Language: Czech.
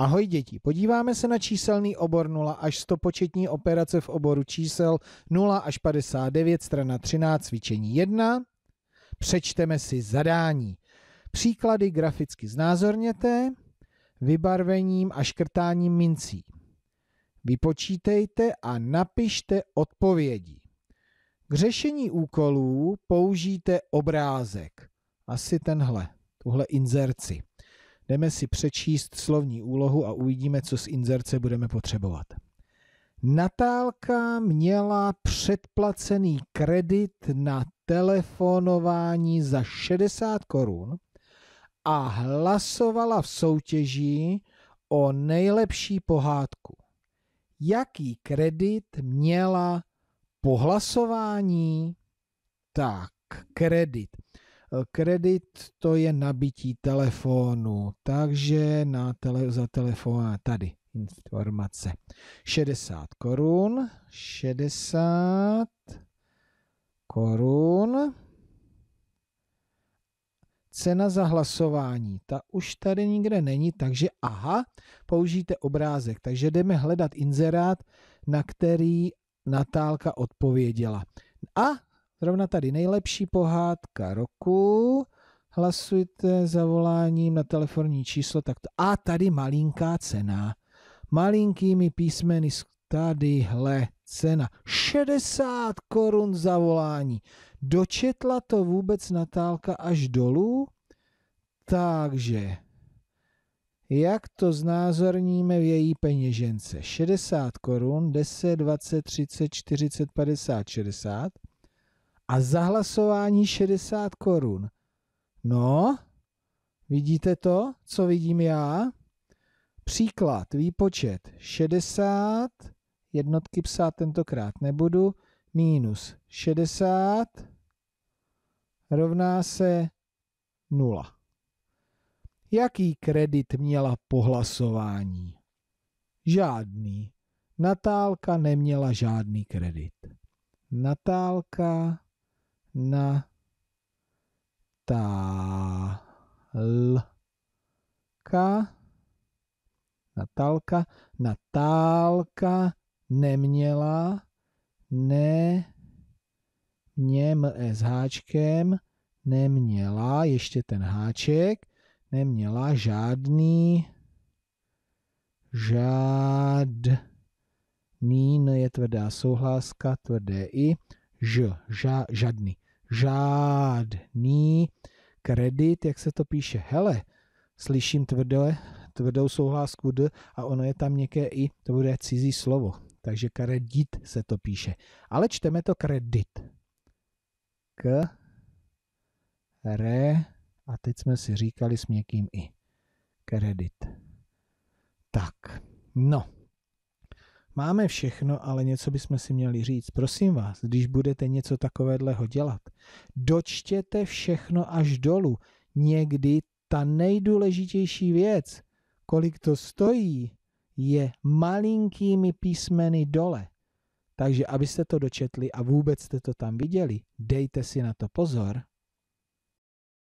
Ahoj děti, podíváme se na číselný obor 0 až 100 početní operace v oboru čísel 0 až 59, strana 13, cvičení 1. Přečteme si zadání. Příklady graficky znázorněte vybarvením a škrtáním mincí. Vypočítejte a napište odpovědi. K řešení úkolů použijte obrázek, asi tenhle, tuhle inzerci. Jdeme si přečíst slovní úlohu a uvidíme, co z inzerce budeme potřebovat. Natálka měla předplacený kredit na telefonování za 60 korun a hlasovala v soutěži o nejlepší pohádku. Jaký kredit měla po hlasování? Tak, kredit. Kredit to je nabití telefonu, takže na tele, za telefon tady informace. 60 korun, 60 korun. Cena za hlasování, ta už tady nikde není, takže aha, použijte obrázek. Takže jdeme hledat inzerát, na který Natálka odpověděla. A Zrovna tady nejlepší pohádka roku. Hlasujte zavoláním na telefonní číslo. Takto. A tady malinká cena. Malinkými písmeny tadyhle cena. 60 korun za volání. Dočetla to vůbec Natálka až dolů? Takže, jak to znázorníme v její peněžence? 60 korun, 10, 20, 30, 40, 50, 60 a za hlasování 60 korun. No, vidíte to, co vidím já? Příklad, výpočet 60, jednotky psát tentokrát nebudu, minus 60 rovná se 0. Jaký kredit měla po hlasování? Žádný. Natálka neměla žádný kredit. Natálka talka na talka neměla, ne, něm s háčkem, neměla, ještě ten háček, neměla žádný, žádný, n no je tvrdá souhláska, tvrdé i, ž, ža, žádný žádný kredit, jak se to píše. Hele, slyším tvrdé, tvrdou souhlásku D a ono je tam něké i, to bude cizí slovo. Takže kredit se to píše. Ale čteme to kredit. K, re, a teď jsme si říkali s někým i. Kredit. Tak, no. Máme všechno, ale něco bychom si měli říct. Prosím vás, když budete něco takového dělat, dočtěte všechno až dolů. Někdy ta nejdůležitější věc, kolik to stojí, je malinkými písmeny dole. Takže abyste to dočetli a vůbec jste to tam viděli, dejte si na to pozor.